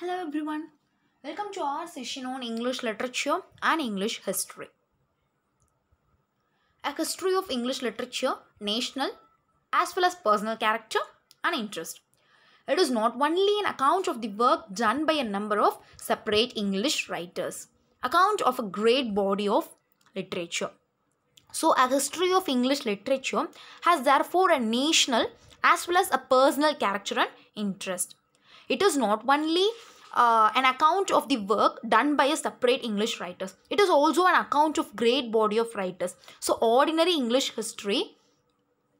Hello everyone. Welcome to our session on English literature and English history. A history of English literature, national as well as personal character and interest. It is not only an account of the work done by a number of separate English writers, account of a great body of literature. So a history of English literature has therefore a national as well as a personal character and interest. It is not only uh, an account of the work done by a separate English writers. It is also an account of great body of writers. So ordinary English history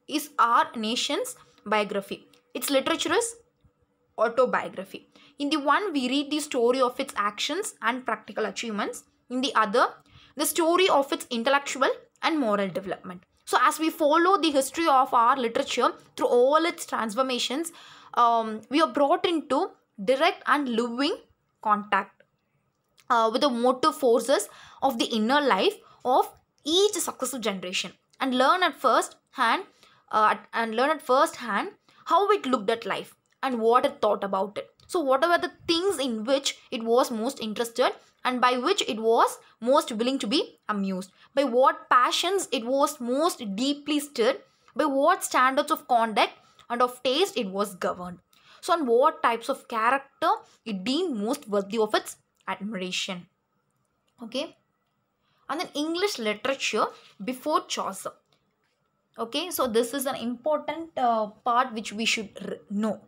is our nation's biography. Its literature is autobiography. In the one, we read the story of its actions and practical achievements. In the other, the story of its intellectual and moral development. So as we follow the history of our literature through all its transformations, um, we are brought into direct and living contact uh, with the motive forces of the inner life of each successive generation and learn at first hand uh, and learn at first hand how it looked at life and what it thought about it. So what were the things in which it was most interested and by which it was most willing to be amused, by what passions it was most deeply stirred, by what standards of conduct and of taste it was governed. So, on what types of character it deemed most worthy of its admiration. Okay. And then English literature before Chaucer. Okay. So, this is an important uh, part which we should know.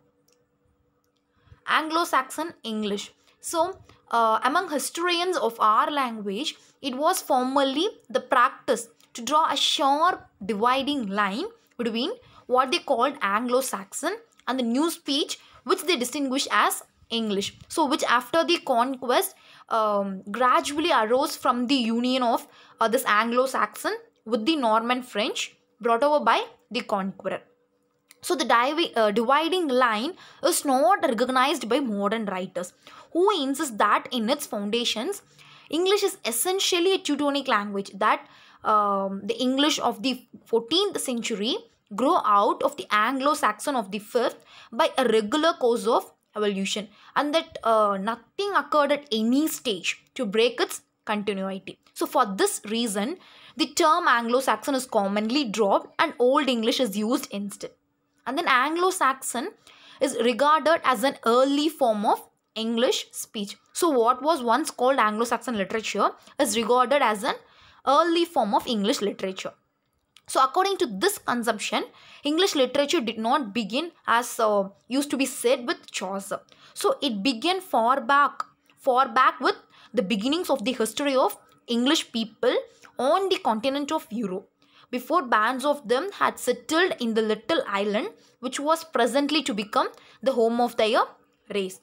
Anglo-Saxon English. So, uh, among historians of our language, it was formerly the practice to draw a sharp dividing line between what they called Anglo-Saxon and the new speech which they distinguish as English. So, which after the conquest um, gradually arose from the union of uh, this Anglo-Saxon with the Norman French brought over by the conqueror. So, the divi uh, dividing line is not recognized by modern writers who insists that in its foundations, English is essentially a Teutonic language that um, the English of the 14th century grew out of the Anglo-Saxon of the 5th by a regular course of evolution and that uh, nothing occurred at any stage to break its continuity. So for this reason, the term Anglo-Saxon is commonly dropped and Old English is used instead. And then Anglo-Saxon is regarded as an early form of English speech. So what was once called Anglo-Saxon literature is regarded as an early form of English literature. So according to this conception, English literature did not begin as uh, used to be said with Chaucer. So it began far back, far back with the beginnings of the history of English people on the continent of Europe before bands of them had settled in the little island which was presently to become the home of their race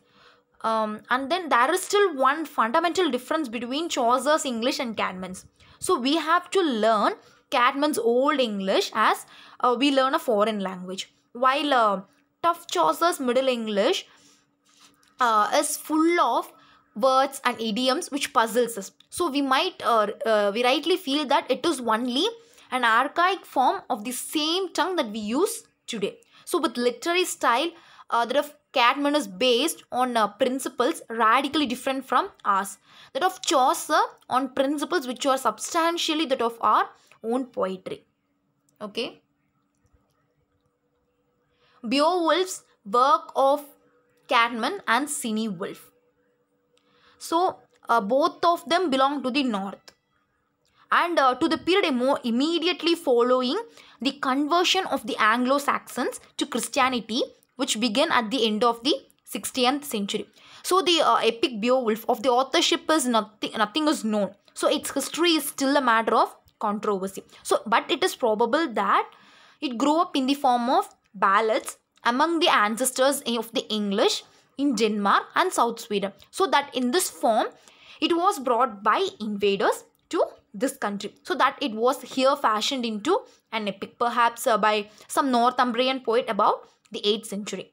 um, and then there is still one fundamental difference between Chaucer's English and Cadman's. So we have to learn Cadman's Old English as uh, we learn a foreign language, while uh, Tough Chaucer's Middle English uh, is full of words and idioms which puzzles us. So we might uh, uh we rightly feel that it is only an archaic form of the same tongue that we use today. So with literary style, uh, that of Catman is based on uh, principles radically different from ours. That of Chaucer on principles which are substantially that of our own poetry. Okay. Beowulf's work of Catman and Wolf. So, uh, both of them belong to the north and uh, to the period more immediately following the conversion of the Anglo-Saxons to Christianity which began at the end of the 16th century. So the uh, epic Beowulf of the authorship is nothing, nothing is known. So its history is still a matter of controversy. So but it is probable that it grew up in the form of ballads among the ancestors of the English in Denmark and South Sweden. So that in this form it was brought by invaders to this country so that it was here fashioned into an epic perhaps uh, by some northumbrian poet about the 8th century.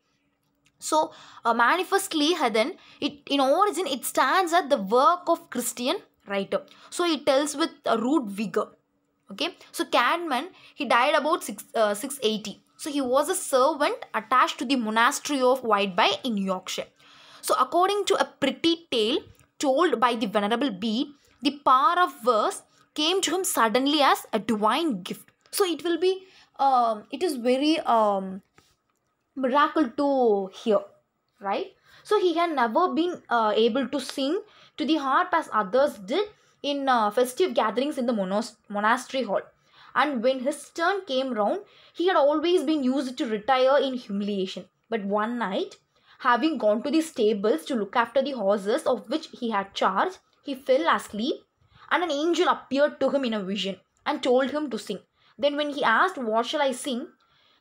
So, uh, manifestly, then it in origin it stands at the work of Christian writer. So it tells with a rude vigor. Okay. So Cadman he died about six, uh, 680. So he was a servant attached to the monastery of Whiteby in Yorkshire. So according to a pretty tale told by the venerable Bede, the power of verse came to him suddenly as a divine gift. So it will be um, it is very um, miracle to hear, right? So he had never been uh, able to sing to the harp as others did in uh, festive gatherings in the monos- monastery hall. And when his turn came round, he had always been used to retire in humiliation. But one night, having gone to the stables to look after the horses of which he had charge, he fell asleep, and an angel appeared to him in a vision and told him to sing. Then, when he asked, What shall I sing?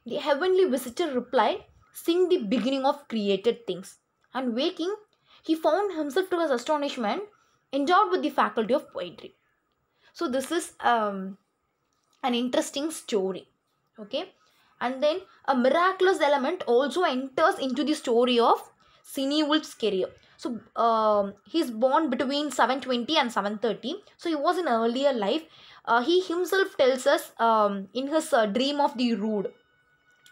The heavenly visitor replied, Sing the beginning of created things. And waking, he found himself to his astonishment endowed with the faculty of poetry. So, this is um, an interesting story. Okay. And then a miraculous element also enters into the story of Wolf's career. So uh, he's born between 720 and 730. So he was in earlier life. Uh, he himself tells us um, in his uh, dream of the rood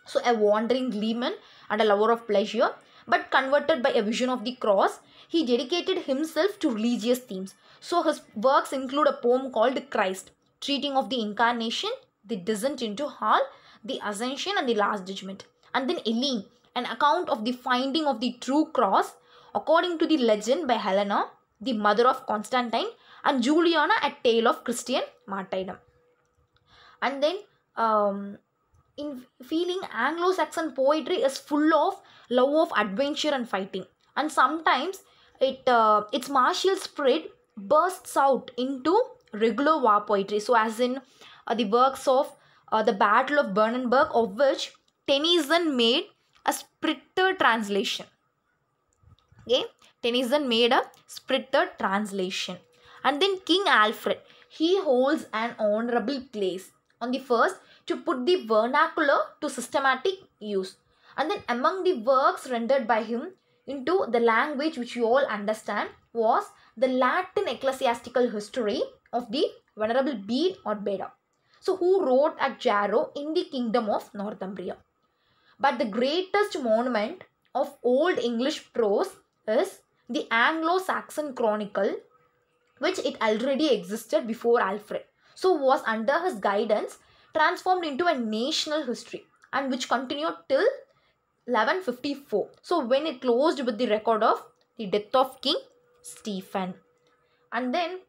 so a wandering gleeman and a lover of pleasure but converted by a vision of the cross he dedicated himself to religious themes so his works include a poem called christ treating of the incarnation the descent into hell the ascension and the last judgment and then Eileen, an account of the finding of the true cross according to the legend by helena the mother of constantine and juliana a tale of christian martyrdom and then um, in feeling Anglo-Saxon poetry is full of love of adventure and fighting. And sometimes it uh, its martial spirit bursts out into regular war poetry. So as in uh, the works of uh, the Battle of Bernenberg, of which Tennyson made a spirited translation. Okay, Tennyson made a spirited translation. And then King Alfred, he holds an honorable place on the first to put the vernacular to systematic use and then among the works rendered by him into the language which you all understand was the Latin ecclesiastical history of the Venerable Bede or Beda. So who wrote at Jarrow in the kingdom of Northumbria. But the greatest monument of Old English prose is the Anglo-Saxon Chronicle which it already existed before Alfred. So was under his guidance transformed into a national history and which continued till 1154. So when it closed with the record of the death of King Stephen. And then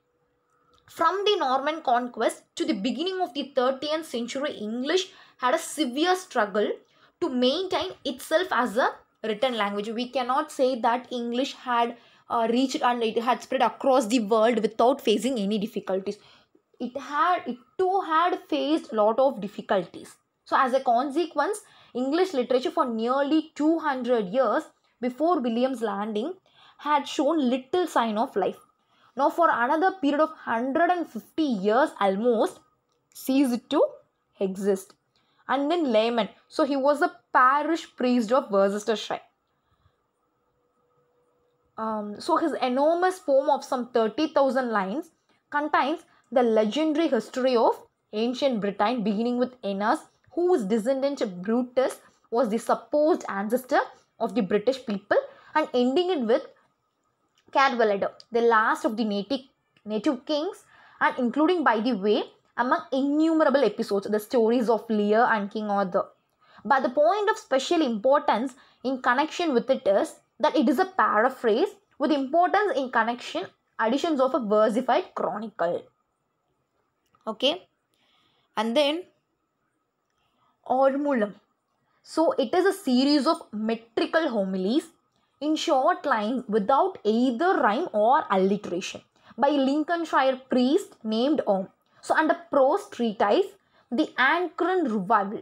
from the Norman conquest to the beginning of the 13th century, English had a severe struggle to maintain itself as a written language. We cannot say that English had uh, reached and it had spread across the world without facing any difficulties it had it too had faced lot of difficulties so as a consequence english literature for nearly 200 years before william's landing had shown little sign of life now for another period of 150 years almost ceased to exist and then layman so he was a parish priest of worcestershire um, so his enormous poem of some 30000 lines contains the legendary history of ancient Britain beginning with Enas, whose descendant Brutus was the supposed ancestor of the British people and ending it with Cadwallader, the last of the native, native kings and including by the way among innumerable episodes the stories of Lear and King Arthur. But the point of special importance in connection with it is that it is a paraphrase with importance in connection additions of a versified chronicle okay and then ormulum so it is a series of metrical homilies in short lines without either rhyme or alliteration by Lincolnshire priest named om So under prose treatise, the Ancoran Revival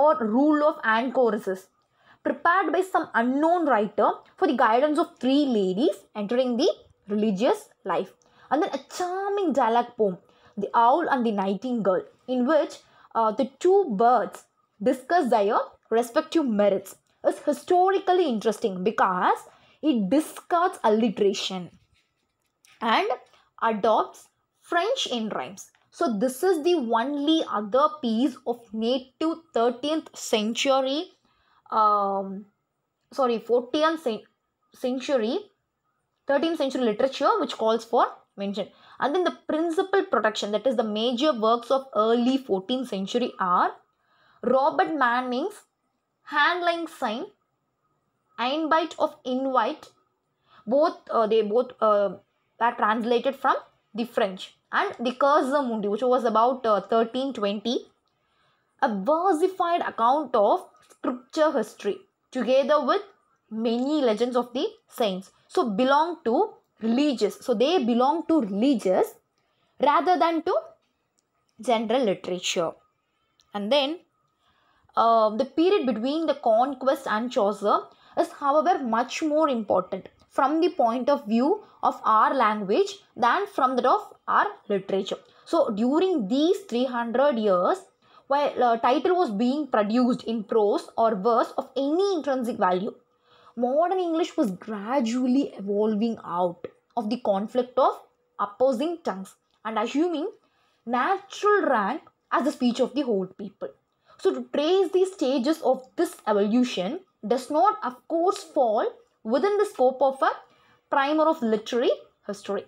or Rule of Anchoresses, prepared by some unknown writer for the guidance of three ladies entering the religious life. And then a charming dialect poem the Owl and the Nightingale, in which uh, the two birds discuss their respective merits, is historically interesting because it discards alliteration and adopts French in rhymes. So, this is the only other piece of native 13th century, um, sorry, 14th century, 13th century literature which calls for mention. And then the principal production, that is the major works of early 14th century are Robert Manning's Handling Sign, Einbite of Invite. Both, uh, they both uh, are translated from the French. And the Cursor Mundi, which was about uh, 1320. A versified account of scripture history together with many legends of the saints. So belong to religious. So they belong to religious rather than to general literature. And then uh, the period between the conquest and Chaucer is, however, much more important from the point of view of our language than from that of our literature. So during these 300 years, while a uh, title was being produced in prose or verse of any intrinsic value, modern English was gradually evolving out of the conflict of opposing tongues and assuming natural rank as the speech of the whole people. So, to trace the stages of this evolution does not, of course, fall within the scope of a primer of literary history.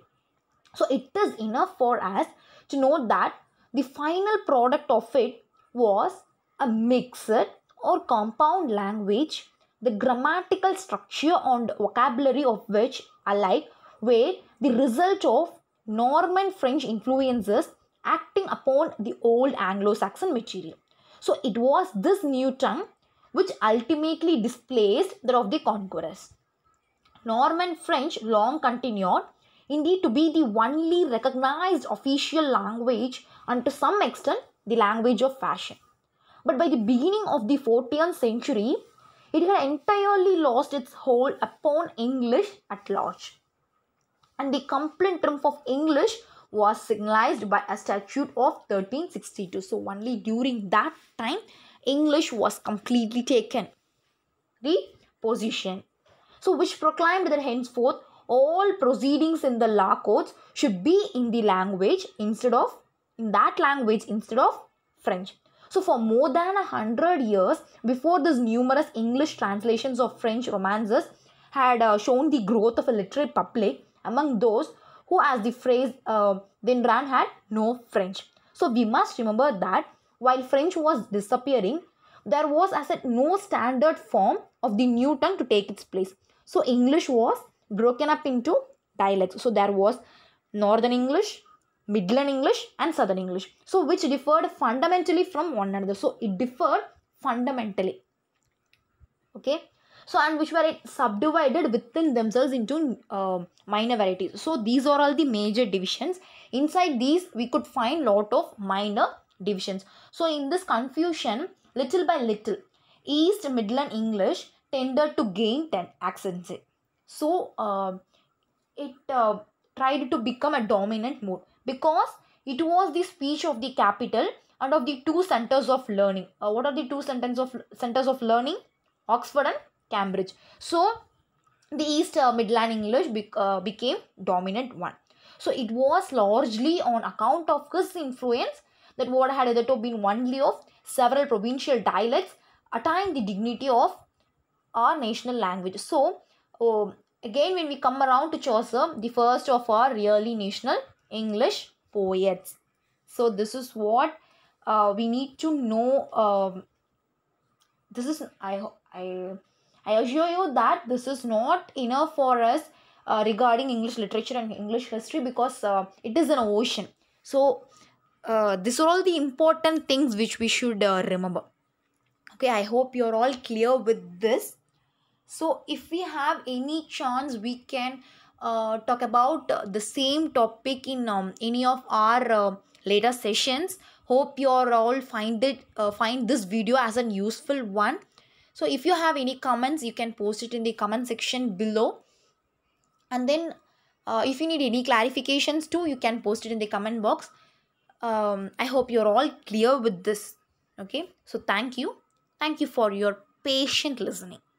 So, it is enough for us to note that the final product of it was a mixed or compound language the grammatical structure and vocabulary of which alike were the result of Norman French influences acting upon the old Anglo Saxon material. So it was this new tongue which ultimately displaced that of the conquerors. Norman French long continued indeed to be the only recognized official language and to some extent the language of fashion. But by the beginning of the 14th century, it had entirely lost its hold upon English at large. And the complete triumph of English was signalized by a statute of 1362. So, only during that time, English was completely taken. The position. So, which proclaimed that henceforth all proceedings in the law courts should be in the language instead of in that language instead of French. So, for more than a hundred years before these numerous English translations of French romances had uh, shown the growth of a literary public among those who, as the phrase uh, then ran, had no French. So, we must remember that while French was disappearing, there was, as it no standard form of the new tongue to take its place. So, English was broken up into dialects. So, there was Northern English, Middle English and Southern English. So which differed fundamentally from one another. So it differed fundamentally. Okay. So and which were subdivided within themselves into uh, minor varieties. So these are all the major divisions. Inside these we could find lot of minor divisions. So in this confusion little by little East Midland English tended to gain 10 accents. So uh, it uh, tried to become a dominant mode because it was the speech of the capital and of the two centers of learning. Uh, what are the two centers of centers of learning? Oxford and Cambridge. So the East uh, Midland English be uh, became dominant one. So it was largely on account of his influence that what had hitherto been only of several provincial dialects attained the dignity of our national language. So um, again when we come around to Chaucer, the first of our really national English poets. So this is what uh, we need to know. Um, this is I I I assure you that this is not enough for us uh, regarding English literature and English history because uh, it is an ocean. So uh, these are all the important things which we should uh, remember. Okay, I hope you're all clear with this. So if we have any chance, we can uh, talk about the same topic in um, any of our uh, later sessions hope you all find it uh, find this video as an useful one so if you have any comments you can post it in the comment section below and then uh, if you need any clarifications too you can post it in the comment box um, i hope you're all clear with this okay so thank you thank you for your patient listening